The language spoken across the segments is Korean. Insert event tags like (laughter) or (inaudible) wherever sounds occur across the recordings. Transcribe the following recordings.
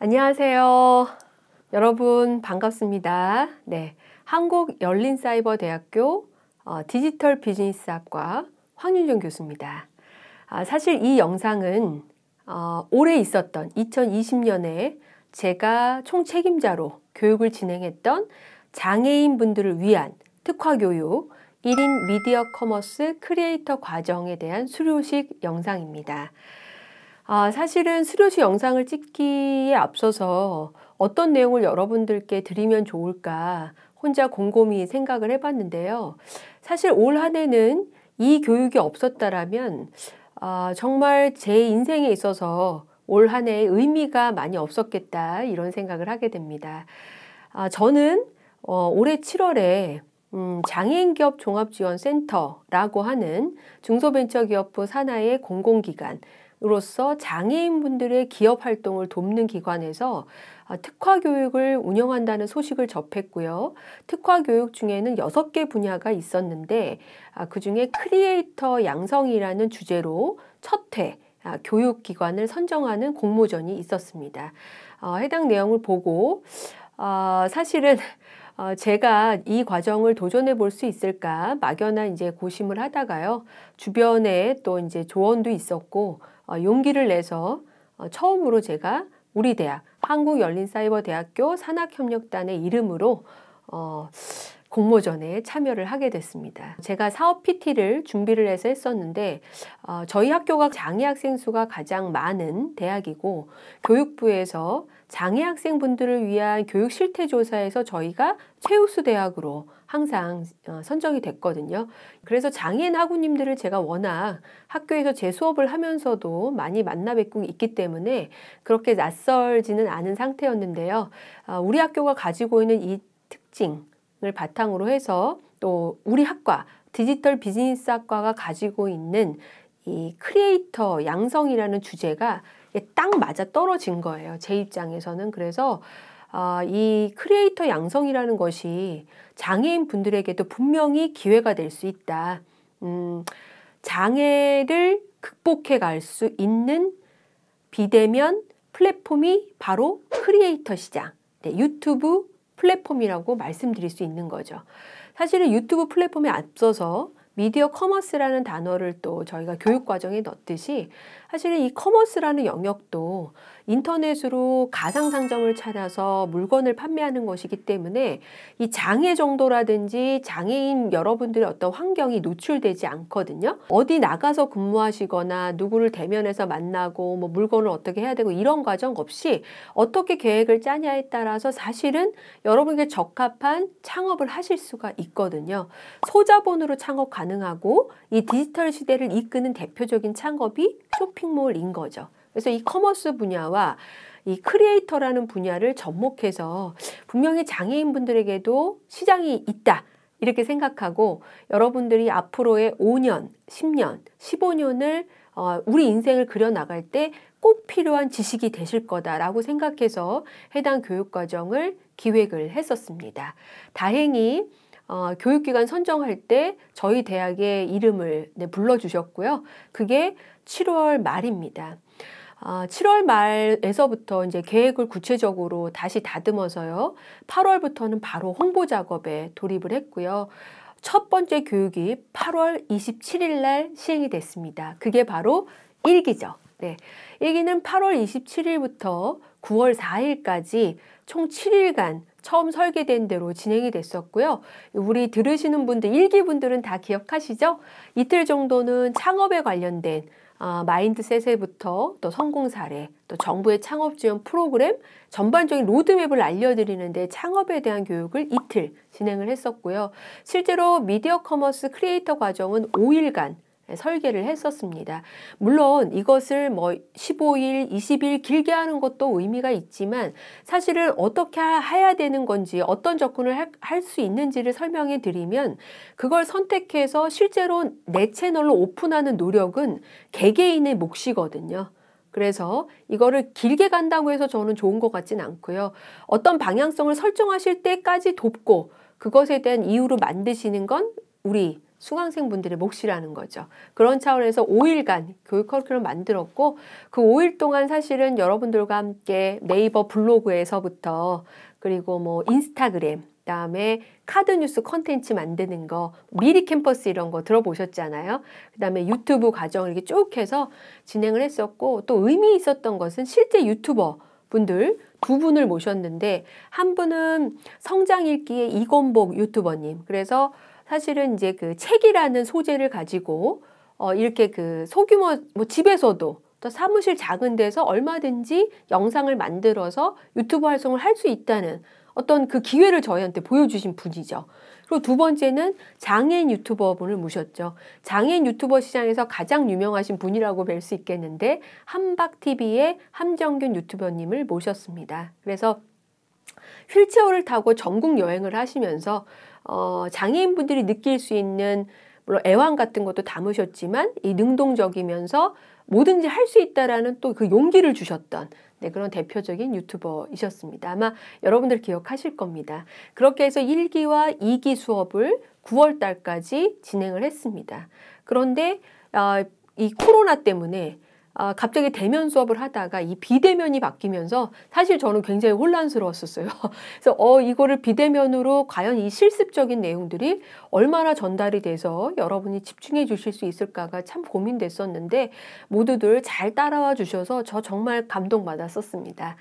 안녕하세요. 여러분 반갑습니다. 네, 한국 열린사이버대학교 어, 디지털 비즈니스학과 황윤정 교수입니다. 아, 사실 이 영상은 어, 올해 있었던 2020년에 제가 총책임자로 교육을 진행했던 장애인분들을 위한 특화교육 1인 미디어 커머스 크리에이터 과정에 대한 수료식 영상입니다. 아, 사실은 수료시 영상을 찍기에 앞서서 어떤 내용을 여러분들께 드리면 좋을까 혼자 곰곰이 생각을 해봤는데요. 사실 올 한 해는 이 교육이 없었다라면 아, 정말 제 인생에 있어서 올 한 해의 의미가 많이 없었겠다 이런 생각을 하게 됩니다. 아, 저는 어, 올해 7월에 음, 장애인기업 종합지원센터라고 하는 중소벤처기업부 산하의 공공기관 으로서 장애인분들의 기업 활동을 돕는 기관에서 아, 특화 교육을 운영한다는 소식을 접했고요. 특화 교육 중에는 여개 분야가 있었는데 아, 그 중에 크리에이터 양성이라는 주제로 첫회 아, 교육기관을 선정하는 공모전이 있었습니다. 어, 해당 내용을 보고 사실은 어, 제가 이 과정을 도전해 볼 수 있을까 막연한 이제 고심을 하다가요. 주변에 또 이제 조언도 있었고 어, 용기를 내서 어, 처음으로 제가 우리 대학 한국열린사이버대학교 산학협력단의 이름으로 어, 공모전에 참여를 하게 됐습니다. 제가 사업 PT를 준비를 해서 했었는데 어, 저희 학교가 장애 학생 수가 가장 많은 대학이고 교육부에서 장애 학생분들을 위한 교육 실태 조사에서 저희가 최우수 대학으로 항상 어, 선정이 됐거든요. 그래서 장애인 학우님들을 제가 워낙 학교에서 재 수업을 하면서도 많이 만나 뵙고 있기 때문에 그렇게 낯설지는 않은 상태였는데요. 어, 우리 학교가 가지고 있는 이 특징, 을 바탕으로 해서 또 우리 학과 디지털 비즈니스 학과가 가지고 있는 이 크리에이터 양성이라는 주제가 딱 맞아 떨어진 거예요. 제 입장에서는 그래서 어, 이 크리에이터 양성이라는 것이 장애인 분들에게도 분명히 기회가 될 수 있다. 음, 장애를 극복해 갈 수 있는 비대면 플랫폼이 바로 크리에이터 시장, 네, 유튜브, 플랫폼이라고 말씀드릴 수 있는 거죠. 사실은 유튜브 플랫폼에 앞서서 미디어 커머스라는 단어를 또 저희가 교육 과정에 넣듯이 사실은 이 커머스라는 영역도 인터넷으로 가상 상점을 찾아서 물건을 판매하는 것이기 때문에 이 장애 정도라든지 장애인 여러분들의 어떤 환경이 노출되지 않거든요. 어디 나가서 근무하시거나 누구를 대면해서 만나고 뭐 물건을 어떻게 해야 되고 이런 과정 없이 어떻게 계획을 짜냐에 따라서 사실은 여러분에게 적합한 창업을 하실 수가 있거든요. 소자본으로 창업 가능하고 이 디지털 시대를 이끄는 대표적인 창업이 쇼핑 쇼핑몰인 거죠. 그래서 이 커머스 분야와 이 크리에이터라는 분야를 접목해서 분명히 장애인분들에게도 시장이 있다. 이렇게 생각하고 여러분들이 앞으로의 5년, 10년, 15년을 어, 우리 인생을 그려나갈 때 꼭 필요한 지식이 되실 거다라고 생각해서 해당 교육과정을 기획을 했었습니다. 다행히 어, 교육기관 선정할 때 저희 대학의 이름을 네, 불러주셨고요. 그게 7월 말입니다. 아, 어, 7월 말에서부터 이제 계획을 구체적으로 다시 다듬어서요. 8월부터는 바로 홍보 작업에 돌입을 했고요. 첫 번째 교육이 8월 27일 날 시행이 됐습니다. 그게 바로 일기죠. 네. 일기는 8월 27일부터 9월 4일까지 총 7일간 처음 설계된 대로 진행이 됐었고요. 우리 들으시는 분들, 일기분들은 다 기억하시죠? 이틀 정도는 창업에 관련된 어, 마인드셋에부터 또 성공 사례, 또 정부의 창업 지원 프로그램, 전반적인 로드맵을 알려드리는데 창업에 대한 교육을 이틀 진행을 했었고요. 실제로 미디어 커머스 크리에이터 과정은 5일간 예, 설계를 했었습니다. 물론 이것을 뭐 15일, 20일 길게 하는 것도 의미가 있지만 사실은 어떻게 해야 되는 건지 어떤 접근을 할 수 있는지를 설명해 드리면 그걸 선택해서 실제로 내 채널로 오픈하는 노력은 개개인의 몫이거든요. 그래서 이거를 길게 간다고 해서 저는 좋은 것 같진 않고요. 어떤 방향성을 설정하실 때까지 돕고 그것에 대한 이유로 만드시는 건 우리 수강생분들의 몫이라는 거죠. 그런 차원에서 5일간 교육 커리큘럼 만들었고 그 5일 동안 사실은 여러분들과 함께 네이버 블로그에서부터 그리고 뭐 인스타그램 그다음에 카드 뉴스 컨텐츠 만드는 거 미리 캠퍼스 이런 거 들어보셨잖아요. 그다음에 유튜브 과정을 이렇게 쭉 해서 진행을 했었고 또 의미 있었던 것은 실제 유튜버 분들 두 분을 모셨는데 한 분은 성장 읽기의 이건복 유튜버님 그래서 사실은 이제 그 책이라는 소재를 가지고 어, 이렇게 그 소규모 뭐 집에서도 또 사무실 작은 데서 얼마든지 영상을 만들어서 유튜브 활성을 할 수 있다는 어떤 그 기회를 저희한테 보여주신 분이죠. 그리고 두 번째는 장애인 유튜버 분을 모셨죠. 장애인 유튜버 시장에서 가장 유명하신 분이라고 뵐 수 있겠는데 한박TV의 함정균 유튜버님을 모셨습니다. 그래서 휠체어를 타고 전국 여행을 하시면서 어, 장애인분들이 느낄 수 있는 물론 애환 같은 것도 담으셨지만 이 능동적이면서 뭐든지 할 수 있다라는 또 그 용기를 주셨던 네, 그런 대표적인 유튜버이셨습니다. 아마 여러분들 기억하실 겁니다. 그렇게 해서 1기와 2기 수업을 9월 달까지 진행을 했습니다. 그런데 어, 이 코로나 때문에 아, 갑자기 대면 수업을 하다가 이 비대면이 바뀌면서 사실 저는 굉장히 혼란스러웠었어요. (laughs) 그래서 어 이거를 비대면으로 과연 이 실습적인 내용들이 얼마나 전달이 돼서 여러분이 집중해 주실 수 있을까가 참 고민됐었는데 모두들 잘 따라와 주셔서 저 정말 감동받았었습니다.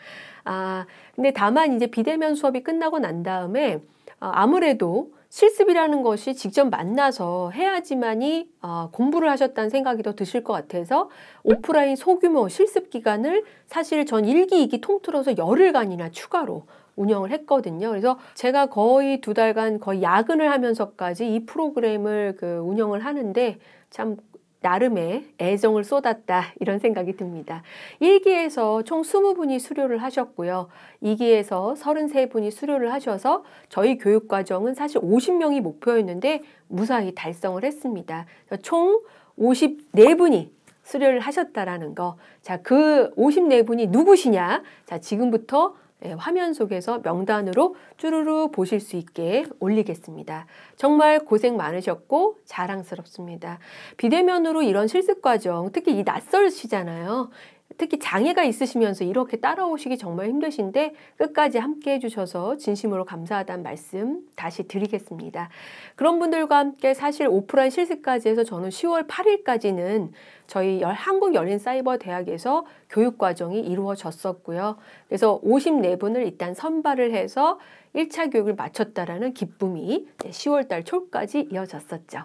아 근데 다만 이제 비대면 수업이 끝나고 난 다음에 아, 아무래도 실습이라는 것이 직접 만나서 해야지만이 아, 공부를 하셨다는 생각이 더 드실 것 같아서 오프라인 소규모 실습 기간을 사실 전 1기, 2기 통틀어서 열흘간이나 추가로 운영을 했거든요. 그래서 제가 거의 두 달간 거의 야근을 하면서까지 이 프로그램을 그 운영을 하는데 참 나름의 애정을 쏟았다 이런 생각이 듭니다. 1기에서 총 20분이 수료를 하셨고요. 2기에서 33분이 수료를 하셔서 저희 교육과정은 사실 50명이 목표였는데 무사히 달성을 했습니다. 총 54분이 수료를 하셨다라는 거. 자, 그 54분이 누구시냐? 자, 지금부터 예, 화면 속에서 명단으로 쭈루루 보실 수 있게 올리겠습니다. 정말 고생 많으셨고 자랑스럽습니다. 비대면으로 이런 실습 과정, 특히 이 낯설시잖아요. 특히 장애가 있으시면서 이렇게 따라오시기 정말 힘드신데 끝까지 함께 해주셔서 진심으로 감사하다는 말씀 다시 드리겠습니다. 그런 분들과 함께 사실 오프라인 실습까지 해서 저는 10월 8일까지는 저희 한국 열린 사이버 대학에서 교육 과정이 이루어졌었고요. 그래서 54분을 일단 선발을 해서 1차 교육을 마쳤다라는 기쁨이 10월 달 초까지 이어졌었죠.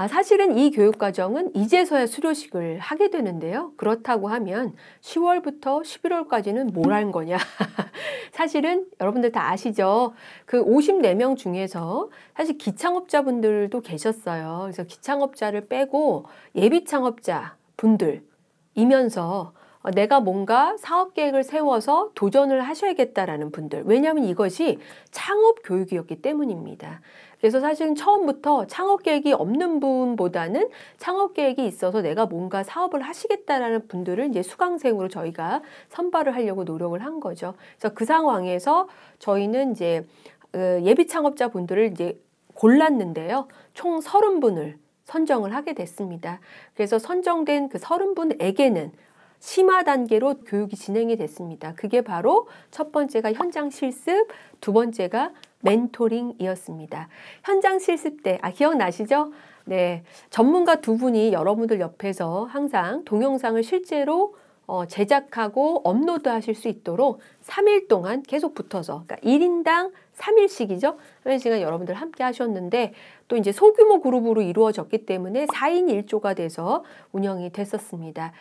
아, 사실은 이 교육과정은 이제서야 수료식을 하게 되는데요. 그렇다고 하면 10월부터 11월까지는 뭘 한 거냐. (laughs) 사실은 여러분들 다 아시죠? 그 54명 중에서 사실 기창업자분들도 계셨어요. 그래서 기창업자를 빼고 예비창업자 분들이면서 어, 내가 뭔가 사업 계획을 세워서 도전을 하셔야겠다라는 분들. 왜냐하면 이것이 창업 교육이었기 때문입니다. 그래서 사실은 처음부터 창업 계획이 없는 분보다는 창업 계획이 있어서 내가 뭔가 사업을 하시겠다라는 분들을 이제 수강생으로 저희가 선발을 하려고 노력을 한 거죠. 그래서 그 상황에서 저희는 이제 그 예비 창업자 분들을 이제 골랐는데요. 총3 0 분을 선정을 하게 됐습니다. 그래서 선정된 그3 0 분에게는 심화 단계로 교육이 진행이 됐습니다. 그게 바로 첫 번째가 현장 실습, 두 번째가 멘토링이었습니다. 현장 실습 때, 아, 기억나시죠? 네. 전문가 두 분이 여러분들 옆에서 항상 동영상을 실제로 어, 제작하고 업로드 하실 수 있도록 3일 동안 계속 붙어서, 그러니까 1인당 3일씩이죠? 3일씩은 여러분들 함께 하셨는데, 또 이제 소규모 그룹으로 이루어졌기 때문에 4인 1조가 돼서 운영이 됐었습니다.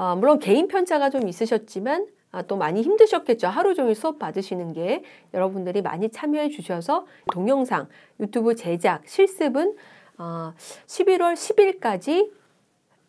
어, 물론 개인 편차가 좀 있으셨지만 아, 또 많이 힘드셨겠죠. 하루 종일 수업 받으시는 게 여러분들이 많이 참여해 주셔서 동영상, 유튜브 제작, 실습은 어, 11월 10일까지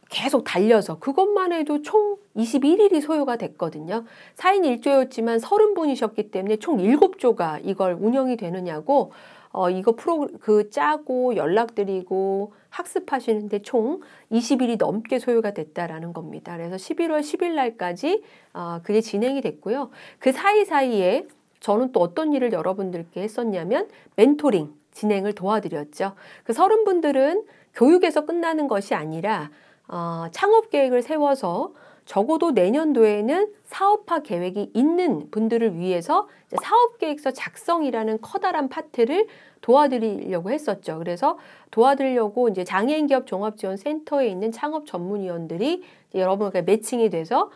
계속 달려서 그것만 해도 총 21일이 소요가 됐거든요. 4인 1조였지만 30분이셨기 때문에 총 7조가 이걸 운영이 되느냐고 어, 이거 프로 그 짜고 연락드리고 학습하시는데 총 20일이 넘게 소요가 됐다라는 겁니다. 그래서 11월 10일 날까지 어, 그게 진행이 됐고요. 그 사이사이에 저는 또 어떤 일을 여러분들께 했었냐면 멘토링 진행을 도와드렸죠. 그 서른 분들은 교육에서 끝나는 것이 아니라 어, 창업 계획을 세워서 적어도 내년도에는 사업화 계획이 있는 분들을 위해서 사업 계획서 작성이라는 커다란 파트를 도와드리려고 했었죠. 그래서 도와드리려고 이제 장애인 기업 종합 지원 센터에 있는 창업 전문위원들이 여러분과 매칭이 돼서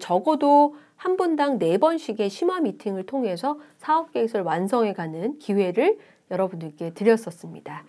적어도 한 분당 네 번씩의 심화 미팅을 통해서 사업 계획서를 완성해 가는 기회를 여러분들께 드렸었습니다.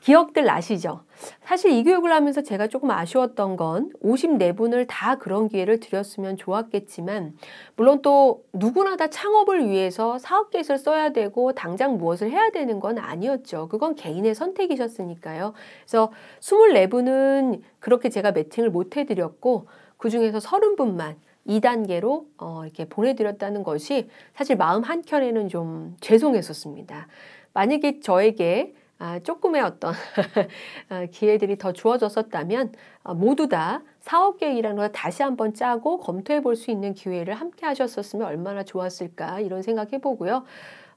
기억들 나시죠? 사실 이 교육을 하면서 제가 조금 아쉬웠던 건 54분을 다 그런 기회를 드렸으면 좋았겠지만 물론 또 누구나 다 창업을 위해서 사업 계획을 써야 되고 당장 무엇을 해야 되는 건 아니었죠. 그건 개인의 선택이셨으니까요. 그래서 24분은 그렇게 제가 매칭을 못 해드렸고 그 중에서 30분만 2단계로 어, 이렇게 보내드렸다는 것이 사실 마음 한켠에는 좀 죄송했었습니다. 만약에 저에게 아, 조금의 어떤 (laughs) 어, 기회들이 더 주어졌었다면 어, 모두 다 사업 계획이라는 걸 다시 한번 짜고 검토해 볼 수 있는 기회를 함께 하셨었으면 얼마나 좋았을까 이런 생각해 보고요.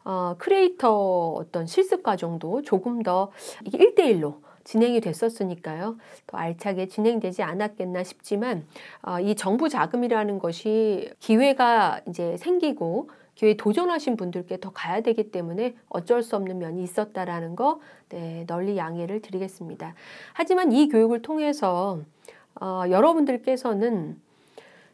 어, 크리에이터 어떤 실습 과정도 조금 더 일대일로 진행이 됐었으니까요. 더 알차게 진행되지 않았겠나 싶지만 어, 이 정부 자금이라는 것이 기회가 이제 생기고 기회에 도전하신 분들께 더 가야 되기 때문에 어쩔 수 없는 면이 있었다라는 거 네, 널리 양해를 드리겠습니다. 하지만 이 교육을 통해서 어, 여러분들께서는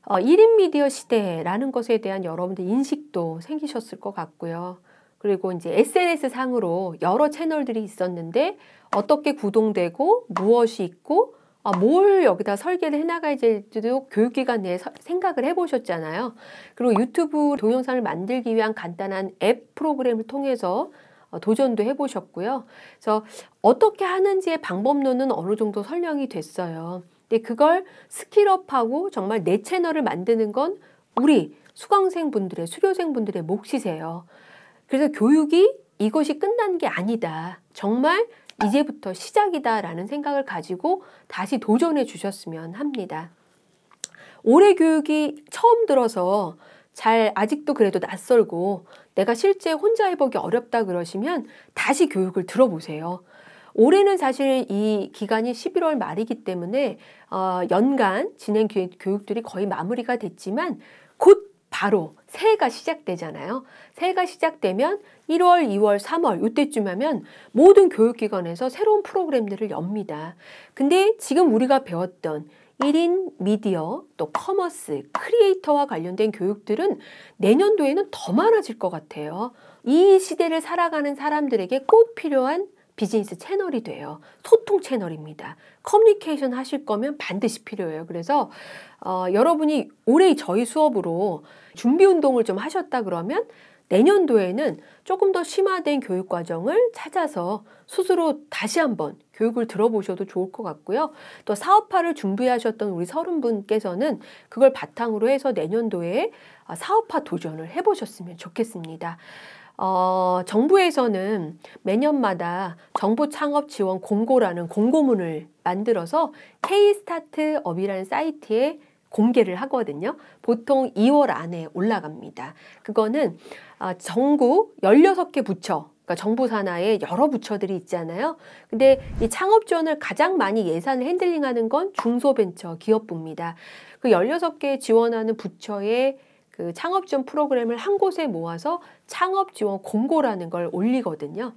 어, 1인 미디어 시대라는 것에 대한 여러분들 인식도 생기셨을 것 같고요. 그리고 이제 SNS 상으로 여러 채널들이 있었는데 어떻게 구동되고 무엇이 있고 아, 뭘 여기다 설계를 해나가야지도 될 교육기관 내에 서, 생각을 해보셨잖아요. 그리고 유튜브 동영상을 만들기 위한 간단한 앱 프로그램을 통해서 어, 도전도 해보셨고요. 그래서 어떻게 하는지의 방법론은 어느 정도 설명이 됐어요. 근데 그걸 스킬업하고 정말 내 채널을 만드는 건 우리 수강생분들의 수료생분들의 몫이세요. 그래서 교육이 이것이 끝난 게 아니다. 정말 이제부터 시작이다라는 생각을 가지고 다시 도전해 주셨으면 합니다. 올해 교육이 처음 들어서 잘 아직도 그래도 낯설고 내가 실제 혼자 해보기 어렵다 그러시면 다시 교육을 들어보세요. 올해는 사실 이 기간이 11월 말이기 때문에 어, 연간 진행 교육들이 거의 마무리가 됐지만 곧 바로 새해가 시작되잖아요. 새해가 시작되면 1월, 2월, 3월 이때쯤 하면 모든 교육기관에서 새로운 프로그램들을 엽니다. 근데 지금 우리가 배웠던 1인 미디어 또 커머스 크리에이터와 관련된 교육들은 내년도에는 더 많아질 것 같아요. 이 시대를 살아가는 사람들에게 꼭 필요한 비즈니스 채널이 돼요. 소통 채널입니다. 커뮤니케이션 하실 거면 반드시 필요해요. 그래서 어, 여러분이 올해 저희 수업으로 준비 운동을 좀 하셨다 그러면 내년도에는 조금 더 심화된 교육 과정을 찾아서 스스로 다시 한번 교육을 들어보셔도 좋을 것 같고요. 또 사업화를 준비하셨던 우리 서른 분께서는 그걸 바탕으로 해서 내년도에 사업화 도전을 해보셨으면 좋겠습니다. 어, 정부에서는 매년마다 정부 창업 지원 공고라는 공고문을 만들어서 K-스타트업이라는 사이트에 공개를 하거든요. 보통 2월 안에 올라갑니다. 그거는 어, 전국 16개 부처 그러니까 정부 산하에 여러 부처들이 있잖아요. 근데 이 창업 지원을 가장 많이 예산을 핸들링하는 건 중소벤처 기업부입니다. 그 16개 지원하는 부처의 그 창업 지원 프로그램을 한 곳에 모아서 창업 지원 공고라는 걸 올리거든요.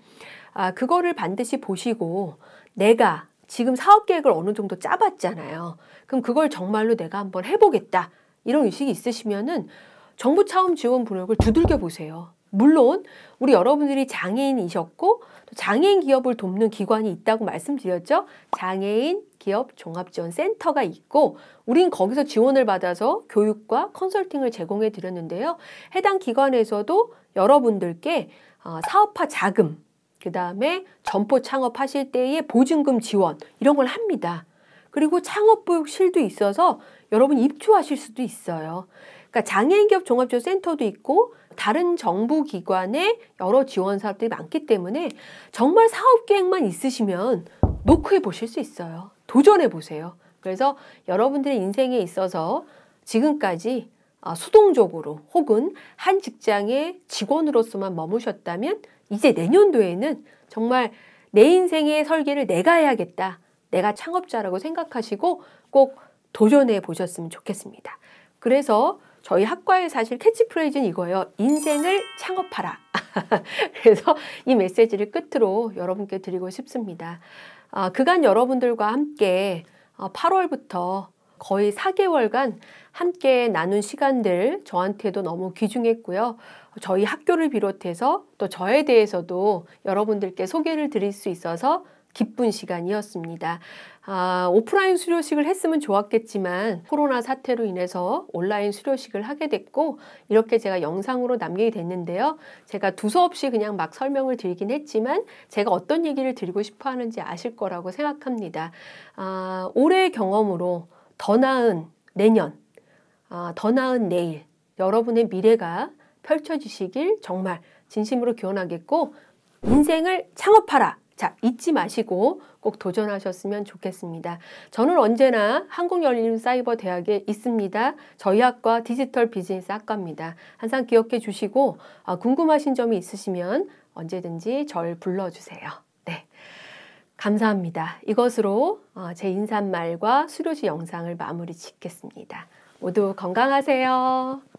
아, 그거를 반드시 보시고 내가 지금 사업 계획을 어느 정도 짜봤잖아요. 그럼 그걸 정말로 내가 한번 해보겠다. 이런 의식이 있으시면은 정부 차원 지원 분역을 두들겨 보세요. 물론 우리 여러분들이 장애인이셨고 장애인 기업을 돕는 기관이 있다고 말씀드렸죠. 장애인 기업 종합지원센터가 있고 우린 거기서 지원을 받아서 교육과 컨설팅을 제공해 드렸는데요. 해당 기관에서도 여러분들께 어, 사업화 자금, 그 다음에 점포 창업하실 때의 보증금 지원 이런 걸 합니다. 그리고 창업보육실도 있어서 여러분 입주하실 수도 있어요. 그러니까 장애인 기업 종합지원센터도 있고 다른 정부 기관의 여러 지원 사업들이 많기 때문에 정말 사업 계획만 있으시면 노크해 보실 수 있어요. 도전해 보세요. 그래서 여러분들의 인생에 있어서 지금까지 어, 수동적으로 혹은 한 직장의 직원으로서만 머무셨다면 이제 내년도에는 정말 내 인생의 설계를 내가 해야겠다. 내가 창업자라고 생각하시고 꼭 도전해 보셨으면 좋겠습니다. 그래서 저희 학과의 사실 캐치프레이즈는 이거예요. 인생을 창업하라. (laughs) 그래서 이 메시지를 끝으로 여러분께 드리고 싶습니다. 아, 그간 여러분들과 함께 8월부터 어, 거의 4개월간 함께 나눈 시간들 저한테도 너무 귀중했고요. 저희 학교를 비롯해서 또 저에 대해서도 여러분들께 소개를 드릴 수 있어서 기쁜 시간이었습니다. 아, 오프라인 수료식을 했으면 좋았겠지만 코로나 사태로 인해서 온라인 수료식을 하게 됐고 이렇게 제가 영상으로 남기게 됐는데요. 제가 두서없이 그냥 막 설명을 드리긴 했지만 제가 어떤 얘기를 드리고 싶어 하는지 아실 거라고 생각합니다. 아, 올해의 경험으로 더 나은 내년, 아, 더 나은 내일, 여러분의 미래가 펼쳐지시길 정말 진심으로 기원하겠고 인생을 창업하라! 자, 잊지 마시고 꼭 도전하셨으면 좋겠습니다. 저는 언제나 한국열린사이버대학에 있습니다. 저희 학과 디지털 비즈니스 학과입니다. 항상 기억해 주시고 아, 궁금하신 점이 있으시면 언제든지 절 불러주세요. 네. 감사합니다. 이것으로 아, 제 인사말과 수료시 영상을 마무리 짓겠습니다. 모두 건강하세요.